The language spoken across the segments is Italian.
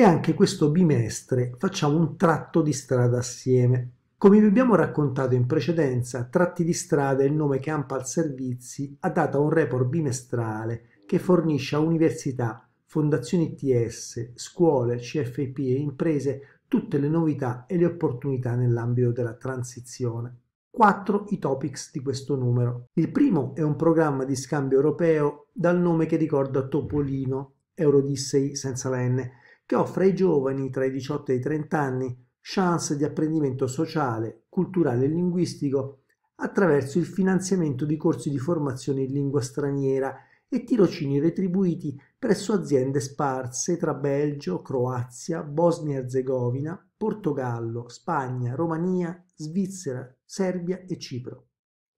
e anche questo bimestre facciamo un tratto di strada assieme. Come vi abbiamo raccontato in precedenza, Tratti di strada è il nome che Ampal Servizi ha dato a un report bimestrale che fornisce a università, fondazioni TS, scuole, CFP e imprese tutte le novità e le opportunità nell'ambito della transizione. Quattro i topics di questo numero. Il primo è un programma di scambio europeo dal nome che ricorda Topolino, Eurodissei senza la N, che offre ai giovani tra i 18 e i 30 anni chance di apprendimento sociale, culturale e linguistico attraverso il finanziamento di corsi di formazione in lingua straniera e tirocini retribuiti presso aziende sparse tra Belgio, Croazia, Bosnia-Erzegovina, e Portogallo, Spagna, Romania, Svizzera, Serbia e Cipro.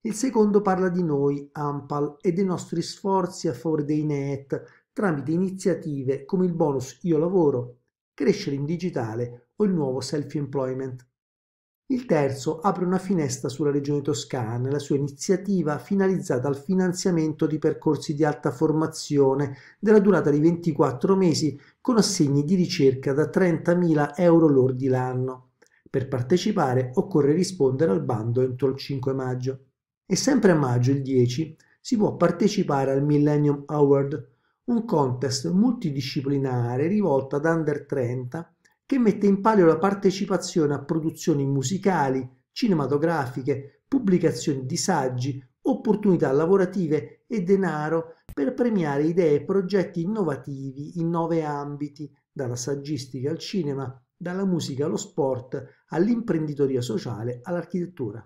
Il secondo parla di noi, Ampal, e dei nostri sforzi a favore dei NET tramite iniziative come il bonus Io lavoro, Crescere in digitale o il nuovo self-employment. Il terzo apre una finestra sulla Regione Toscana la sua iniziativa finalizzata al finanziamento di percorsi di alta formazione della durata di 24 mesi con assegni di ricerca da 30.000 euro lordi l'anno. Per partecipare occorre rispondere al bando entro il 5 maggio. E sempre a maggio, il 10, si può partecipare al Millennium Award, un contest multidisciplinare rivolto ad under 30 che mette in palio la partecipazione a produzioni musicali, cinematografiche, pubblicazioni di saggi, opportunità lavorative e denaro per premiare idee e progetti innovativi in nove ambiti, dalla saggistica al cinema, dalla musica allo sport, all'imprenditoria sociale all'architettura.